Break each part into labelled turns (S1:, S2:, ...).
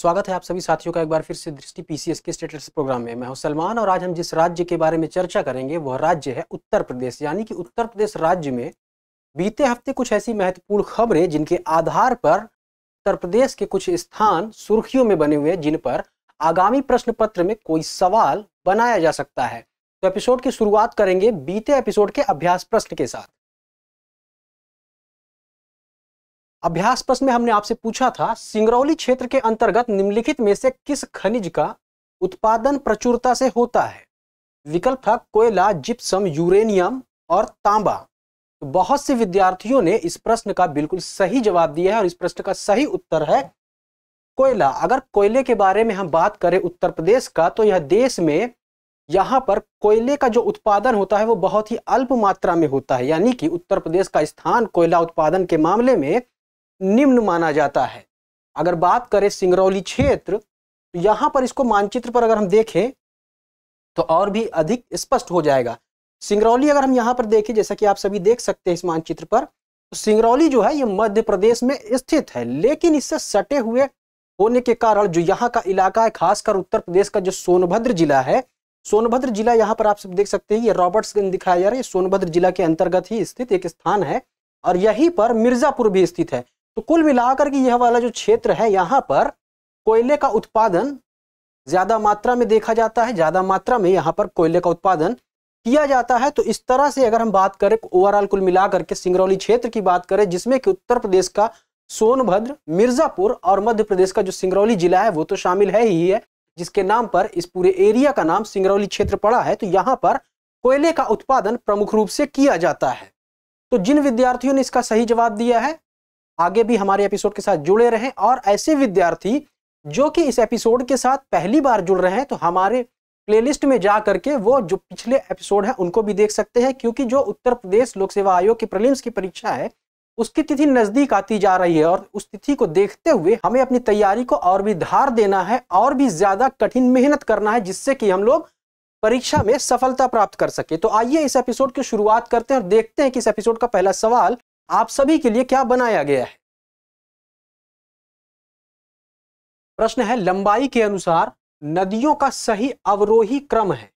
S1: स्वागत है आप सभी साथियों का एक बार फिर से दृष्टि पीसीएस के स्टेटस प्रोग्राम में मैं हूं सलमान और आज हम जिस राज्य के बारे में चर्चा करेंगे वह राज्य है उत्तर प्रदेश यानी कि उत्तर प्रदेश राज्य में बीते हफ्ते कुछ ऐसी महत्वपूर्ण खबरें जिनके आधार पर उत्तर प्रदेश के कुछ स्थान सुर्खियों में बने हुए हैं जिन पर आगामी प्रश्न पत्र में कोई सवाल बनाया जा सकता है तो एपिसोड की शुरुआत करेंगे बीते एपिसोड के अभ्यास प्रश्न के साथ अभ्यास प्रश्न में हमने आपसे पूछा था सिंगरौली क्षेत्र के अंतर्गत निम्नलिखित में से किस खनिज का उत्पादन प्रचुरता से होता है विकल्प था कोयला जिप्सम यूरेनियम और तांबा तो बहुत से विद्यार्थियों ने इस प्रश्न का बिल्कुल सही जवाब दिया है और इस प्रश्न का सही उत्तर है कोयला अगर कोयले के बारे में हम बात करें उत्तर प्रदेश का तो यह देश में यहाँ पर कोयले का जो उत्पादन होता है वो बहुत ही अल्प मात्रा में होता है यानी कि उत्तर प्रदेश का स्थान कोयला उत्पादन के मामले में निम्न माना जाता है अगर बात करें सिंगरौली क्षेत्र तो यहाँ पर इसको मानचित्र पर अगर हम देखें तो और भी अधिक स्पष्ट हो जाएगा सिंगरौली अगर हम यहाँ पर देखें जैसा कि आप सभी देख सकते हैं इस मानचित्र पर तो सिंगरौली जो है ये मध्य प्रदेश में स्थित है लेकिन इससे सटे हुए होने के कारण जो यहाँ का इलाका है खासकर उत्तर प्रदेश का जो सोनभद्र जिला है सोनभद्र जिला यहाँ पर आप सब देख सकते हैं ये रॉबर्ट्सगंज दिखाया जा रहा है सोनभद्र जिला के अंतर्गत ही स्थित एक स्थान है और यहीं पर मिर्जापुर भी स्थित है तो कुल मिलाकर के यह वाला जो क्षेत्र है यहाँ पर कोयले का उत्पादन ज्यादा मात्रा में देखा जाता है ज्यादा मात्रा में यहाँ पर कोयले का उत्पादन किया जाता है तो इस तरह से अगर हम बात करें ओवरऑल कुल मिलाकर के सिंगरौली क्षेत्र की बात करें जिसमें कि उत्तर प्रदेश का सोनभद्र मिर्जापुर और मध्य प्रदेश का जो सिंगरौली जिला है वो तो शामिल है ही है जिसके नाम पर इस पूरे एरिया का नाम सिंगरौली क्षेत्र पड़ा है तो यहाँ पर कोयले का उत्पादन प्रमुख रूप से किया जाता है तो जिन विद्यार्थियों ने इसका सही जवाब दिया है आगे भी हमारे एपिसोड के साथ जुड़े रहें और ऐसे विद्यार्थी जो कि इस एपिसोड के साथ पहली बार जुड़ रहे हैं तो हमारे प्लेलिस्ट में जा करके वो जो पिछले एपिसोड हैं उनको भी देख सकते हैं क्योंकि जो उत्तर प्रदेश लोक सेवा आयोग की प्रलिम्स की परीक्षा है उसकी तिथि नज़दीक आती जा रही है और उस तिथि को देखते हुए हमें अपनी तैयारी को और भी धार देना है और भी ज़्यादा कठिन मेहनत करना है जिससे कि हम लोग परीक्षा में सफलता प्राप्त कर सके तो आइए इस एपिसोड की शुरुआत करते हैं और देखते हैं कि इस एपिसोड का पहला सवाल आप सभी के लिए क्या बनाया गया है प्रश्न है लंबाई के अनुसार नदियों का सही अवरोही क्रम है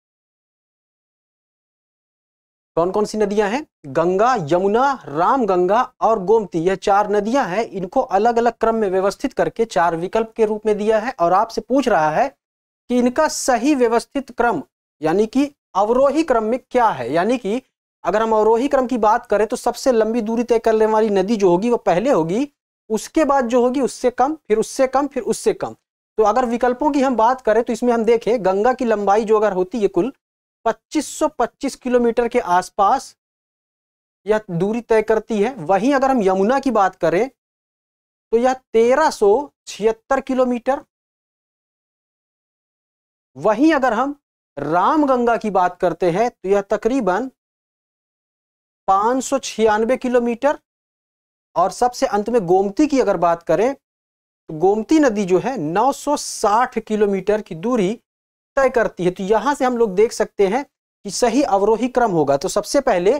S1: कौन कौन सी नदियां हैं गंगा यमुना रामगंगा और गोमती यह चार नदियां हैं इनको अलग अलग क्रम में व्यवस्थित करके चार विकल्प के रूप में दिया है और आपसे पूछ रहा है कि इनका सही व्यवस्थित क्रम यानी कि अवरोही क्रम में क्या है यानी कि अगर हम अवरोही क्रम की बात करें तो सबसे लंबी दूरी तय करने वाली नदी जो होगी वो पहले होगी उसके बाद जो होगी उससे कम फिर उससे कम फिर उससे कम तो अगर विकल्पों की हम बात करें तो इसमें हम देखें गंगा की लंबाई जो अगर होती है कुल 2525 किलोमीटर के आसपास यह दूरी तय करती है वहीं अगर हम यमुना की बात करें तो यह तेरह
S2: किलोमीटर वहीं अगर हम रामगंगा की
S1: बात करते हैं तो यह तकरीबन पाँच सौ छियानवे किलोमीटर और सबसे अंत में गोमती की अगर बात करें तो गोमती नदी जो है 960 किलोमीटर की दूरी तय करती है तो यहाँ से हम लोग देख सकते हैं कि सही अवरोही क्रम होगा तो सबसे पहले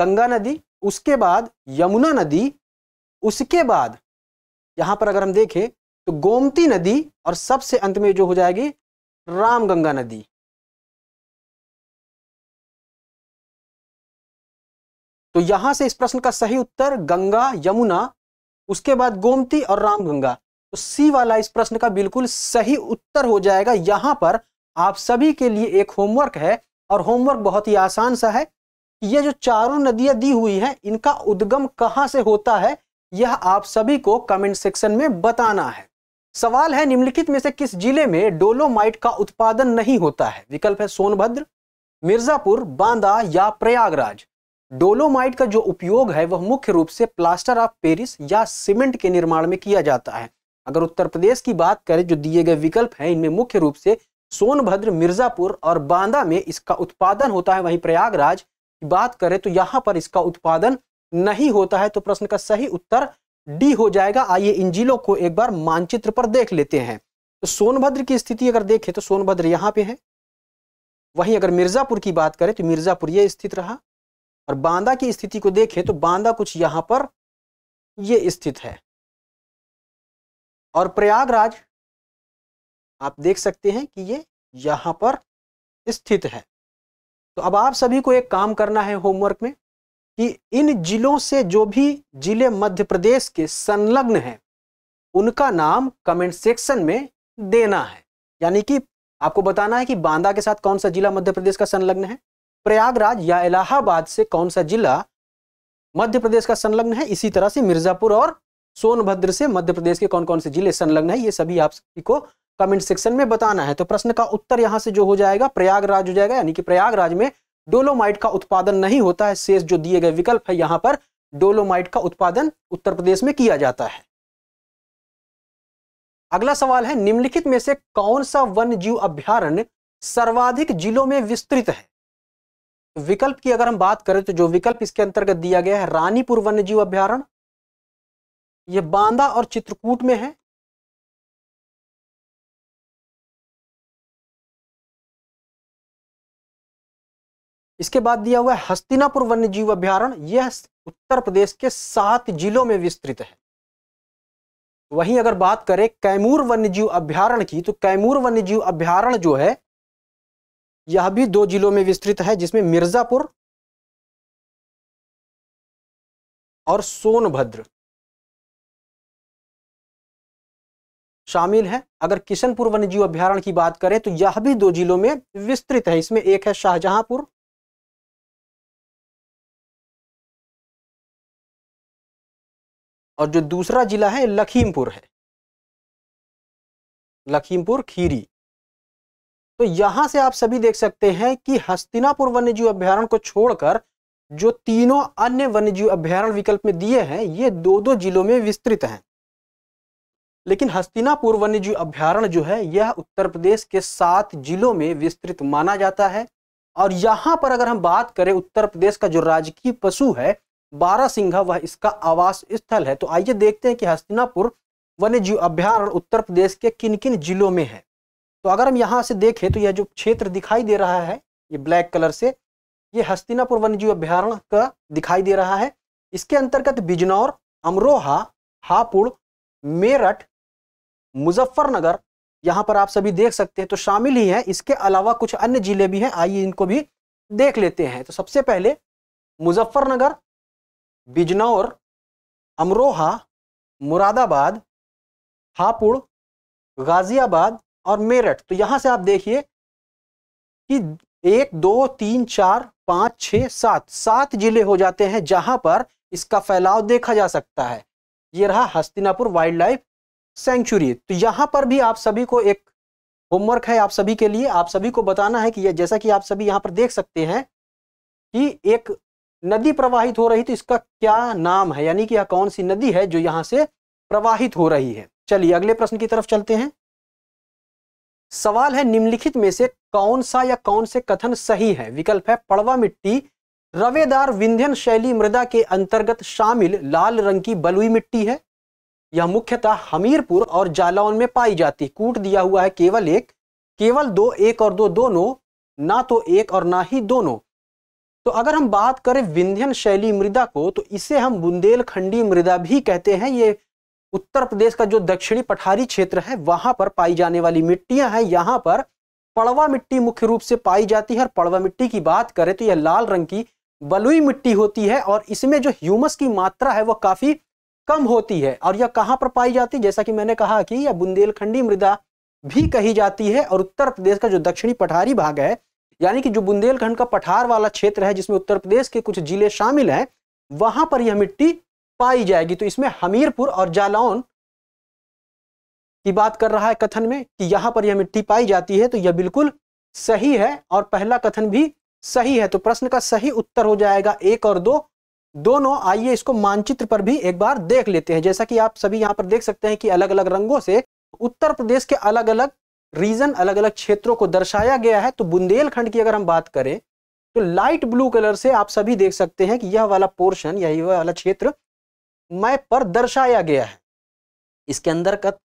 S1: गंगा नदी उसके बाद यमुना नदी उसके बाद यहाँ पर अगर हम देखें तो गोमती नदी और सबसे अंत में जो हो जाएगी रामगंगा नदी
S2: तो यहां से इस प्रश्न का सही उत्तर
S1: गंगा यमुना उसके बाद गोमती और रामगंगा तो सी वाला इस प्रश्न का बिल्कुल सही उत्तर हो जाएगा यहां पर आप सभी के लिए एक होमवर्क है और होमवर्क बहुत ही आसान सा है ये जो चारों नदियां दी हुई हैं इनका उद्गम कहाँ से होता है यह आप सभी को कमेंट सेक्शन में बताना है सवाल है निम्नलिखित में से किस जिले में डोलोमाइट का उत्पादन नहीं होता है विकल्प है सोनभद्र मिर्जापुर बांदा या प्रयागराज डोलोमाइट का जो उपयोग है वह मुख्य रूप से प्लास्टर ऑफ पेरिस या सीमेंट के निर्माण में किया जाता है अगर उत्तर प्रदेश की बात करें जो दिए गए विकल्प हैं इनमें मुख्य रूप से सोनभद्र मिर्जापुर और बांदा में इसका उत्पादन होता है वहीं प्रयागराज की बात करें तो यहाँ पर इसका उत्पादन नहीं होता है तो प्रश्न का सही उत्तर डी हो जाएगा आइए इन जिलों को एक बार मानचित्र पर देख लेते हैं तो सोनभद्र की स्थिति अगर देखें तो सोनभद्र यहाँ पे है वहीं अगर मिर्जापुर की बात करें तो मिर्जापुर ये स्थित रहा और बांदा की स्थिति को देखें तो बांदा कुछ यहां पर ये स्थित है और प्रयागराज आप देख सकते हैं कि ये यहां पर स्थित है तो अब आप सभी को एक काम करना है होमवर्क में कि इन जिलों से जो भी जिले मध्य प्रदेश के संलग्न हैं उनका नाम कमेंट सेक्शन में देना है यानी कि आपको बताना है कि बांदा के साथ कौन सा जिला मध्य प्रदेश का संलग्न है प्रयागराज या इलाहाबाद से कौन सा जिला मध्य प्रदेश का संलग्न है इसी तरह से मिर्जापुर और सोनभद्र से मध्य प्रदेश के कौन कौन से जिले संलग्न है ये सभी आप सभी को कमेंट सेक्शन में बताना है तो प्रश्न का उत्तर यहाँ से जो हो जाएगा प्रयागराज हो जाएगा यानी कि प्रयागराज में डोलोमाइट का उत्पादन नहीं होता है शेष जो दिए गए विकल्प है यहाँ पर डोलोमाइट का उत्पादन उत्तर प्रदेश में किया जाता है अगला सवाल है निम्नलिखित में से कौन सा वन जीव अभ्यारण्य सर्वाधिक जिलों में विस्तृत है विकल्प की अगर हम बात करें तो जो विकल्प इसके अंतर्गत दिया गया है रानीपुर वन्य जीव
S2: अभ्यारण्य ये बांदा और चित्रकूट में है
S1: इसके बाद दिया हुआ है हस्तिनापुर वन्य जीव अभ्यारण्य यह उत्तर प्रदेश के सात जिलों में विस्तृत है वहीं अगर बात करें कैमूर वन्य जीव अभ्यारण्य की तो कैमूर वन्य जीव अभ्यारण्य जो है यह भी दो जिलों में
S2: विस्तृत है जिसमें मिर्ज़ापुर और
S1: सोनभद्र शामिल है अगर किशनपुर वन्यजीव अभ्यारण्य की बात करें तो यह भी दो जिलों में विस्तृत है इसमें एक है
S2: शाहजहांपुर और जो दूसरा जिला है लखीमपुर है
S1: लखीमपुर खीरी तो यहां से आप सभी देख सकते हैं कि हस्तिनापुर वन्यजीव अभ्यारण को छोड़कर जो तीनों अन्य वन्यजीव अभ्यारण विकल्प में दिए हैं ये दो दो जिलों में विस्तृत हैं लेकिन हस्तिनापुर वन्यजीव अभ्यारण जो है यह उत्तर प्रदेश के सात जिलों में विस्तृत माना जाता है और यहाँ पर अगर हम बात करें उत्तर प्रदेश का जो राजकीय पशु है बारा सिंघा वह इसका आवास स्थल है तो आइए देखते हैं कि हस्तिनापुर वन्यजीव अभ्यारण उत्तर प्रदेश के किन किन जिलों में है तो अगर हम यहाँ से देखें तो यह जो क्षेत्र दिखाई दे रहा है ये ब्लैक कलर से ये हस्तिनापुर वन्यजीव अभ्यारण्य का दिखाई दे रहा है इसके अंतर्गत बिजनौर अमरोहा हापुड़ मेरठ मुजफ्फरनगर यहाँ पर आप सभी देख सकते हैं तो शामिल ही हैं इसके अलावा कुछ अन्य जिले भी हैं आइए इनको भी देख लेते हैं तो सबसे पहले मुजफ्फरनगर बिजनौर
S2: अमरोहा मुरादाबाद हापुड़
S1: गाजियाबाद और मेरठ तो यहां से आप देखिए कि एक दो तीन चार पाँच छ सात सात जिले हो जाते हैं जहां पर इसका फैलाव देखा जा सकता है ये रहा हस्तिनापुर वाइल्ड लाइफ सेंचुरी तो यहां पर भी आप सभी को एक होमवर्क है आप सभी के लिए आप सभी को बताना है कि जैसा कि आप सभी यहाँ पर देख सकते हैं कि एक नदी प्रवाहित हो रही तो इसका क्या नाम है यानी कि यह कौन सी नदी है जो यहाँ से प्रवाहित हो रही है चलिए अगले प्रश्न की तरफ चलते हैं सवाल है निम्नलिखित में से कौन सा या कौन से कथन सही है विकल्प है पड़वा मिट्टी रवेदार विंध्यन शैली मृदा के अंतर्गत शामिल लाल रंग की बलुई मिट्टी है यह मुख्यतः हमीरपुर और जालौन में पाई जाती कूट दिया हुआ है केवल एक केवल दो एक और दो दोनों ना तो एक और ना ही दोनों तो अगर हम बात करें विंध्यन शैली मृदा को तो इसे हम बुंदेलखंडी मृदा भी कहते हैं ये उत्तर प्रदेश का जो दक्षिणी पठारी क्षेत्र है वहां पर पाई जाने वाली मिट्टियां हैं यहाँ पर पड़वा मिट्टी मुख्य रूप से पाई जाती है और पड़वा मिट्टी की बात करें तो यह लाल रंग की बलुई मिट्टी होती है और इसमें जो ह्यूमस की मात्रा है वह काफी कम होती है और यह कहाँ पर पाई जाती है जैसा कि मैंने कहा कि यह बुंदेलखंडी मृदा भी कही जाती है और उत्तर प्रदेश का जो दक्षिणी पठारी भाग है यानी कि जो बुंदेलखंड का पठार वाला क्षेत्र है जिसमें उत्तर प्रदेश के कुछ जिले शामिल हैं वहां पर यह मिट्टी पाई जाएगी तो इसमें हमीरपुर और जालौन की बात कर रहा है कथन में कि यहां पर यह मिट्टी पाई जाती है तो यह बिल्कुल सही है और पहला कथन भी सही है तो प्रश्न का सही उत्तर हो जाएगा एक और दो दोनों आइए इसको मानचित्र पर भी एक बार देख लेते हैं जैसा कि आप सभी यहां पर देख सकते हैं कि अलग अलग रंगों से उत्तर प्रदेश के अलग अलग रीजन अलग अलग क्षेत्रों को दर्शाया गया है तो बुंदेलखंड की अगर हम बात करें तो लाइट ब्लू कलर से आप सभी देख सकते हैं कि यह वाला पोर्शन यही वाला क्षेत्र मैं पर दर्शाया गया है इसके अंतर्गत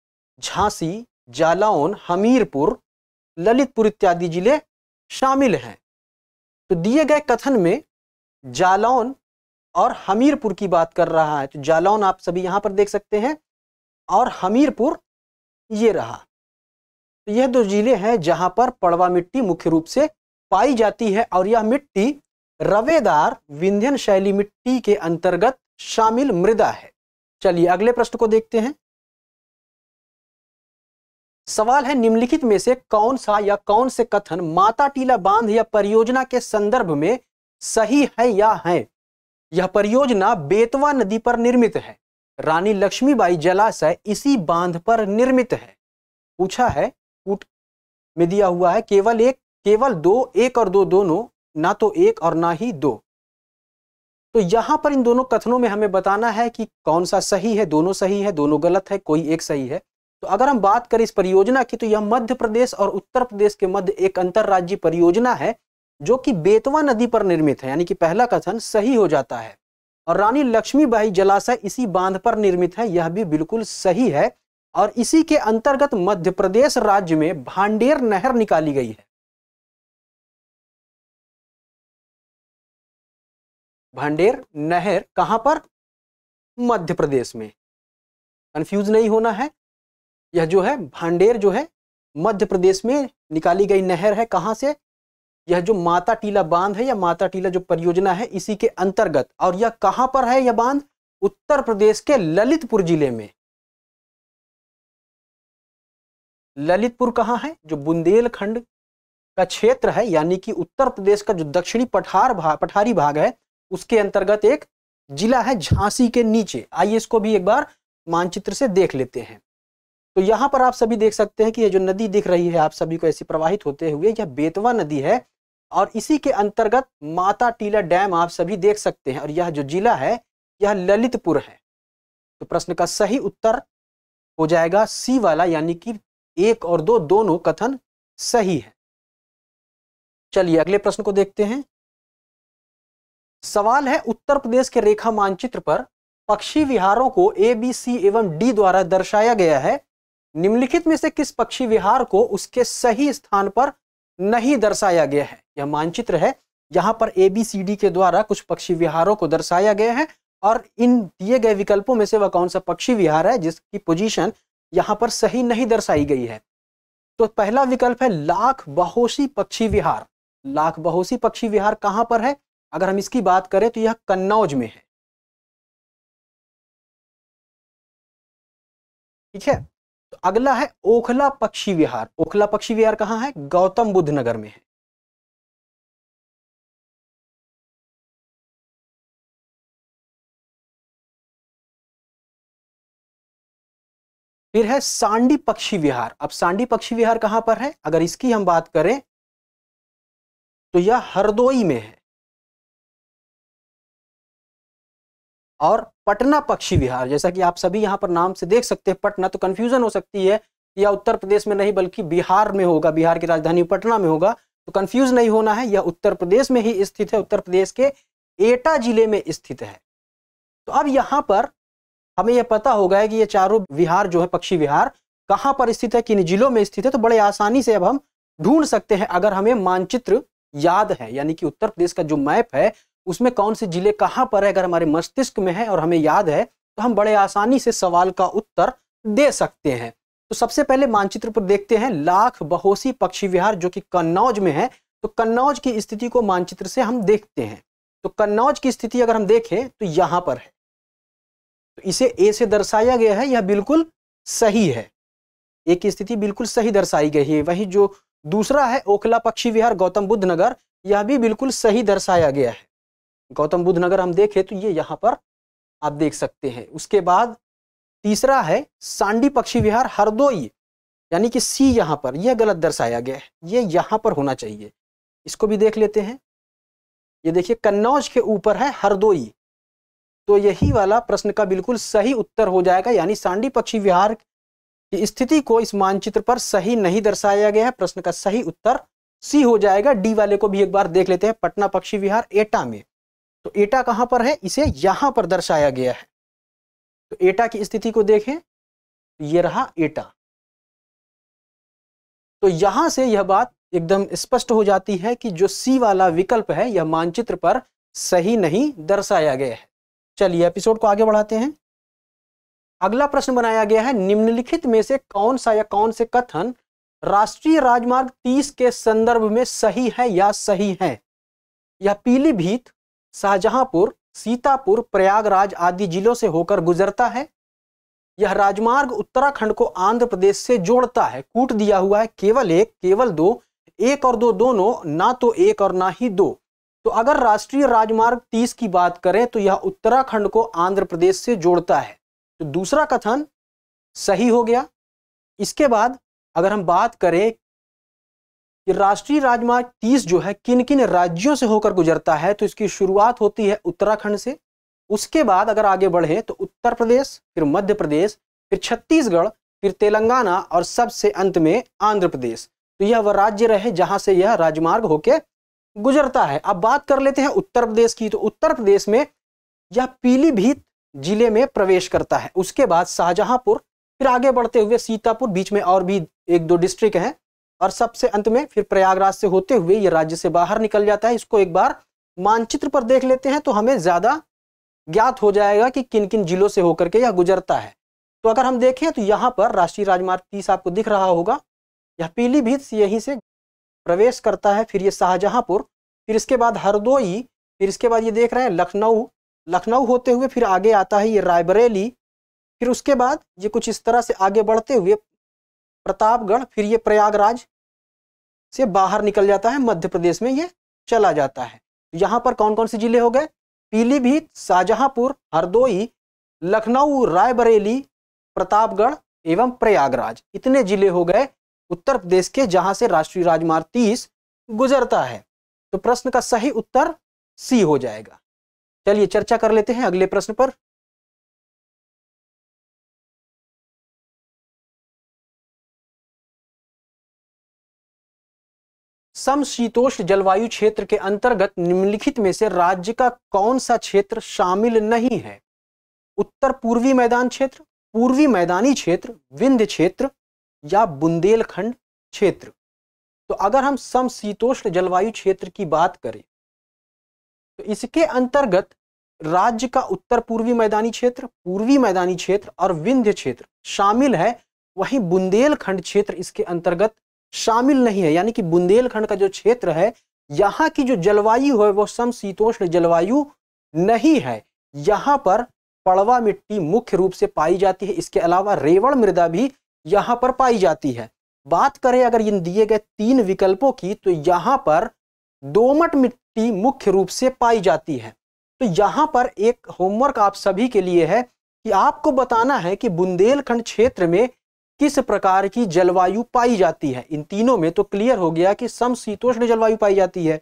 S1: झांसी जालौन हमीरपुर ललितपुर इत्यादि जिले शामिल हैं तो दिए गए कथन में जालौन और हमीरपुर की बात कर रहा है तो जालौन आप सभी यहाँ पर देख सकते हैं और हमीरपुर ये रहा तो यह दो जिले हैं जहाँ पर पड़वा मिट्टी मुख्य रूप से पाई जाती है और यह मिट्टी रवेदार विंध्यन शैली मिट्टी के अंतर्गत शामिल मृदा है चलिए अगले प्रश्न को देखते हैं सवाल है निम्नलिखित में से कौन सा या कौन से कथन माता टीला बांध या परियोजना के संदर्भ में सही है या है यह परियोजना बेतवा नदी पर निर्मित है रानी लक्ष्मीबाई जलाशय इसी बांध पर निर्मित है पूछा है कूट में दिया हुआ है केवल एक केवल दो एक और दो दोनों ना तो एक और ना ही दो तो यहाँ पर इन दोनों कथनों में हमें बताना है कि कौन सा सही है दोनों सही है दोनों गलत है कोई एक सही है तो अगर हम बात करें इस परियोजना की तो यह मध्य प्रदेश और उत्तर प्रदेश के मध्य एक अंतर्राज्यीय परियोजना है जो कि बेतवा नदी पर निर्मित है यानी कि पहला कथन सही हो जाता है और रानी लक्ष्मीबाई जलाशय इसी बांध पर निर्मित है यह भी बिल्कुल सही है और इसी के अंतर्गत मध्य प्रदेश राज्य में भांडेर नहर निकाली गई है
S2: भांडेर नहर कहाँ पर
S1: मध्य प्रदेश में कंफ्यूज नहीं होना है यह जो है भांडेर जो है मध्य प्रदेश में निकाली गई नहर है कहाँ से यह जो माता टीला बांध है या माता टीला जो परियोजना है इसी के अंतर्गत और यह कहाँ पर है यह बांध उत्तर प्रदेश के ललितपुर जिले में ललितपुर कहाँ है जो बुंदेलखंड का क्षेत्र है यानी कि उत्तर प्रदेश का जो दक्षिणी पठार भाग पठारी भाग है उसके अंतर्गत एक जिला है झांसी के नीचे आइए इसको भी एक बार मानचित्र से देख लेते हैं तो यहाँ पर आप सभी देख सकते हैं कि ये जो नदी दिख रही है आप सभी को ऐसी प्रवाहित होते हुए यह बेतवा नदी है और इसी के अंतर्गत माता टीला डैम आप सभी देख सकते हैं और यह जो जिला है यह ललितपुर है तो प्रश्न का सही उत्तर हो जाएगा सी वाला यानी कि एक और दो दोनों कथन सही है चलिए अगले प्रश्न को देखते हैं सवाल है उत्तर प्रदेश के रेखा मानचित्र पर पक्षी विहारों को ए बी सी एवं डी द्वारा दर्शाया गया है निम्नलिखित में से किस पक्षी विहार को उसके सही स्थान पर नहीं दर्शाया गया है यह मानचित्र है यहाँ पर ए बी सी डी के द्वारा कुछ पक्षी विहारों को दर्शाया गया है और इन दिए गए विकल्पों में से वह कौन सा पक्षी विहार है जिसकी पोजीशन यहां पर सही नहीं दर्शाई गई है तो पहला विकल्प है लाख बहोशी पक्षी विहार लाख बहोशी पक्षी विहार कहाँ पर है अगर हम इसकी बात करें तो यह कन्नौज में है
S2: ठीक है तो अगला है ओखला पक्षी विहार ओखला पक्षी विहार कहां है गौतम बुद्ध नगर में है फिर है सांडी पक्षी विहार अब सांडी पक्षी विहार कहां पर है अगर इसकी हम बात करें तो यह हरदोई में है और पटना
S1: पक्षी विहार जैसा कि आप सभी यहाँ पर नाम से देख सकते हैं पटना तो कन्फ्यूजन हो सकती है यह उत्तर प्रदेश में नहीं बल्कि बिहार में होगा बिहार की राजधानी पटना में होगा तो कन्फ्यूज नहीं होना है यह उत्तर प्रदेश में ही स्थित है उत्तर प्रदेश के एटा जिले में स्थित है तो अब यहाँ पर हमें यह पता होगा कि ये चारों विहार जो है पक्षी विहार कहाँ पर स्थित है किन जिलों में स्थित है तो बड़े आसानी से अब हम ढूंढ सकते हैं अगर हमें मानचित्र याद है यानी कि उत्तर प्रदेश का जो मैप है उसमें कौन से जिले कहाँ पर है अगर हमारे मस्तिष्क में है और हमें याद है तो हम बड़े आसानी से सवाल का उत्तर दे सकते हैं तो सबसे पहले मानचित्र पर देखते हैं लाख बहोसी पक्षी विहार जो कि कन्नौज में है तो कन्नौज की स्थिति को मानचित्र से हम देखते हैं तो कन्नौज की स्थिति अगर हम देखें तो यहां पर है तो इसे ए से दर्शाया गया है यह बिल्कुल सही है ए की स्थिति बिल्कुल सही दर्शाई गई है वही जो दूसरा है ओखला पक्षी विहार गौतम बुद्ध नगर यह भी बिल्कुल सही दर्शाया गया है गौतम बुद्ध नगर हम देखें तो ये यहाँ पर आप देख सकते हैं उसके बाद तीसरा है सांडी पक्षी विहार हरदोई यानी कि सी यहाँ पर यह गलत दर्शाया गया है ये यहाँ पर होना चाहिए इसको भी देख लेते हैं ये देखिए कन्नौज के ऊपर है हरदोई तो यही वाला प्रश्न का बिल्कुल सही उत्तर हो जाएगा यानी सांडी पक्षी विहार की स्थिति को इस मानचित्र पर सही नहीं दर्शाया गया है प्रश्न का सही उत्तर सी हो जाएगा डी वाले को भी एक बार देख लेते हैं पटना पक्षी विहार एटा में तो एटा कहां पर है इसे यहां पर दर्शाया गया है तो एटा की स्थिति को देखें तो ये रहा एटा तो यहां से यह बात एकदम स्पष्ट हो जाती है कि जो सी वाला विकल्प है यह मानचित्र पर सही नहीं दर्शाया गया है चलिए एपिसोड को आगे बढ़ाते हैं अगला प्रश्न बनाया गया है निम्नलिखित में से कौन सा या कौन से कथन राष्ट्रीय राजमार्ग 30 के संदर्भ में सही है या सही है यह पीलीभीत शाहजहांपुर सीतापुर प्रयागराज आदि जिलों से होकर गुजरता है यह राजमार्ग उत्तराखंड को आंध्र प्रदेश से जोड़ता है कूट दिया हुआ है केवल एक केवल दो एक और दो दोनों ना तो एक और ना ही दो तो अगर राष्ट्रीय राजमार्ग 30 की बात करें तो यह उत्तराखंड को आंध्र प्रदेश से जोड़ता है तो दूसरा कथन सही हो गया इसके बाद अगर हम बात करें कि राष्ट्रीय राजमार्ग 30 जो है किन किन राज्यों से होकर गुजरता है तो इसकी शुरुआत होती है उत्तराखंड से उसके बाद अगर आगे बढ़े तो उत्तर प्रदेश फिर मध्य प्रदेश फिर छत्तीसगढ़ फिर तेलंगाना और सबसे अंत में आंध्र प्रदेश तो यह वह राज्य रहे जहां से यह राजमार्ग होके गुजरता है अब बात कर लेते हैं उत्तर प्रदेश की तो उत्तर प्रदेश में यह पीलीभीत जिले में प्रवेश करता है उसके बाद शाहजहांपुर फिर आगे बढ़ते हुए सीतापुर बीच में और भी एक दो डिस्ट्रिक्ट हैं और सबसे अंत में फिर प्रयागराज से होते हुए ये राज्य से बाहर निकल जाता है इसको एक बार मानचित्र पर देख लेते हैं तो हमें ज़्यादा ज्ञात हो जाएगा कि किन किन जिलों से होकर के यह गुजरता है तो अगर हम देखें तो यहाँ पर राष्ट्रीय राजमार्ग तीस आपको दिख रहा होगा यह पीलीभीत से यहीं से प्रवेश करता है फिर ये शाहजहाँपुर फिर इसके बाद हरदोई फिर इसके बाद ये देख रहे हैं लखनऊ लखनऊ होते हुए फिर आगे आता है ये रायबरेली फिर उसके बाद ये कुछ इस तरह से आगे बढ़ते हुए प्रतापगढ़ फिर ये प्रयागराज से बाहर निकल जाता है मध्य प्रदेश में ये चला जाता है यहाँ पर कौन कौन से जिले हो गए पीलीभीत शाहजहांपुर हरदोई लखनऊ रायबरेली प्रतापगढ़ एवं प्रयागराज इतने जिले हो गए उत्तर प्रदेश के जहां से राष्ट्रीय राजमार्ग तीस गुजरता है तो प्रश्न का सही उत्तर सी हो जाएगा चलिए चर्चा कर लेते हैं अगले प्रश्न पर समशीतोष्ण जलवायु क्षेत्र के अंतर्गत निम्नलिखित में से राज्य का कौन सा क्षेत्र शामिल नहीं है उत्तर पूर्वी मैदान क्षेत्र पूर्वी मैदानी क्षेत्र विंध्य क्षेत्र या बुंदेलखंड क्षेत्र तो अगर हम समशीतोष्ण जलवायु क्षेत्र की बात करें तो इसके अंतर्गत राज्य का उत्तर पूर्वी मैदानी क्षेत्र पूर्वी मैदानी क्षेत्र और विंध्य क्षेत्र शामिल है वहीं बुंदेलखंड क्षेत्र इसके अंतर्गत शामिल नहीं है यानी कि बुंदेलखंड का जो क्षेत्र है यहाँ की जो जलवायु है वो समशीतोष्ण जलवायु नहीं है यहाँ पर पड़वा मिट्टी मुख्य रूप से पाई जाती है इसके अलावा रेवड़ मृदा भी यहाँ पर पाई जाती है बात करें अगर इन दिए गए तीन विकल्पों की तो यहाँ पर दोमट मिट्टी मुख्य रूप से पाई जाती है तो यहाँ पर एक होमवर्क आप सभी के लिए है कि आपको बताना है कि बुंदेलखंड क्षेत्र में किस प्रकार की जलवायु पाई जाती है इन तीनों में तो क्लियर हो गया कि समशीतोष्ण जलवायु पाई जाती है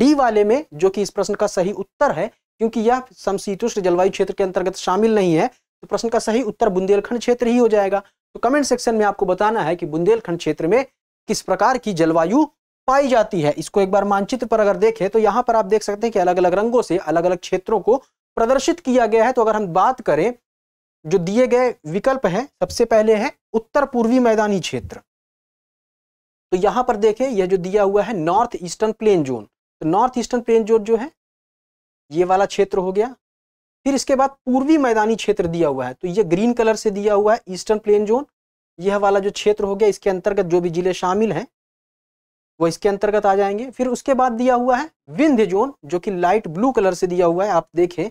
S1: डी वाले में जो कि इस प्रश्न का सही उत्तर है क्योंकि यह समशीतोष्ण जलवायु क्षेत्र के अंतर्गत शामिल नहीं है तो प्रश्न का सही उत्तर बुंदेलखंड क्षेत्र ही हो जाएगा तो कमेंट सेक्शन में आपको बताना है कि बुंदेलखंड क्षेत्र में किस प्रकार की जलवायु पाई जाती है इसको एक बार मानचित्र पर अगर देखें तो यहाँ पर आप देख सकते हैं कि अलग अलग रंगों से अलग अलग क्षेत्रों को प्रदर्शित किया गया है तो अगर हम बात करें जो दिए गए विकल्प हैं सबसे पहले है उत्तर पूर्वी मैदानी क्षेत्र तो यहां पर देखें यह जो दिया हुआ है नॉर्थ ईस्टर्न प्लेन जोन तो नॉर्थ ईस्टर्न प्लेन जोन जो है ये वाला क्षेत्र हो गया फिर इसके बाद पूर्वी मैदानी क्षेत्र दिया हुआ है तो ये ग्रीन कलर से दिया हुआ है ईस्टर्न प्लेन जोन यह वाला जो क्षेत्र हो गया इसके अंतर्गत जो भी जिले शामिल हैं वो इसके अंतर्गत आ जाएंगे फिर उसके बाद दिया हुआ है विंध्य जोन जो कि लाइट ब्लू कलर से दिया हुआ है आप देखें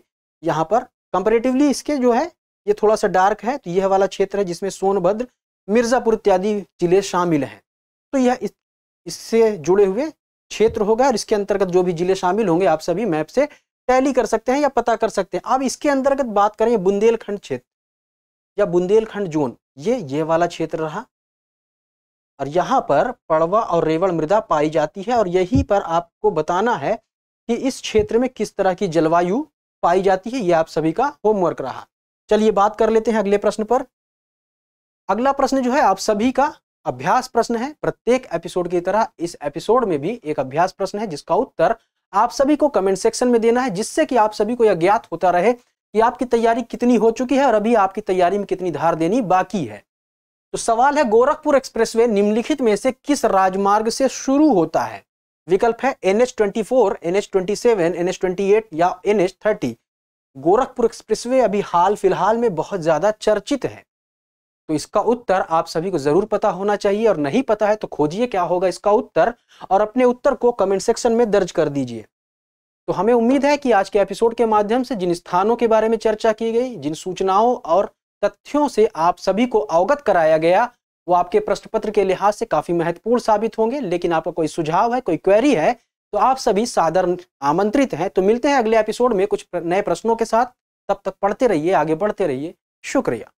S1: यहाँ पर कंपेरेटिवली इसके जो है ये थोड़ा सा डार्क है तो यह वाला क्षेत्र है जिसमें सोनभद्र मिर्ज़ापुर इत्यादि जिले शामिल हैं तो यह इससे जुड़े हुए क्षेत्र होगा और इसके अंतर्गत जो भी जिले शामिल होंगे आप सभी मैप से टैली कर सकते हैं या पता कर सकते हैं अब इसके अंतर्गत बात करें बुंदेलखंड क्षेत्र या बुंदेलखंड जोन ये ये वाला क्षेत्र रहा और यहाँ पर पड़वा और रेवड़ मृदा पाई जाती है और यही पर आपको बताना है कि इस क्षेत्र में किस तरह की जलवायु पाई जाती है ये आप सभी का होमवर्क रहा चलिए बात कर लेते हैं अगले प्रश्न पर अगला प्रश्न जो है आप सभी का अभ्यास प्रश्न है प्रत्येक एपिसोड की तरह इस एपिसोड में भी एक अभ्यास प्रश्न है जिसका उत्तर आप सभी को कमेंट सेक्शन में देना है जिससे कि आप सभी को यह ज्ञात होता रहे कि आपकी तैयारी कितनी हो चुकी है और अभी आपकी तैयारी में कितनी धार देनी बाकी है तो सवाल है गोरखपुर एक्सप्रेसवे निम्नलिखित में से किस राजमार्ग से शुरू होता है विकल्प है N H twenty four N H twenty seven twenty eight या N H thirty Gorakhpur expressway अभी हाल फिलहाल में बहुत ज़्यादा चर्चित है तो इसका उत्तर आप सभी को जरूर पता होना चाहिए और नहीं पता है तो खोजिए क्या होगा इसका उत्तर और अपने उत्तर को कमेंट सेक्शन में दर्ज कर दीजिए तो हमें उम्मीद है कि आज के एपिसोड के माध्यम से जिन स्थानों के बारे में चर्चा की गई जिन सूचनाओं और तथ्यों से आप सभी को अवगत कराया गया वो आपके प्रश्न पत्र के लिहाज से काफी महत्वपूर्ण साबित होंगे लेकिन आपका कोई सुझाव है कोई क्वेरी है तो आप सभी साधारण आमंत्रित हैं तो मिलते हैं अगले एपिसोड में कुछ नए प्रश्नों के साथ तब तक पढ़ते रहिए आगे बढ़ते रहिए शुक्रिया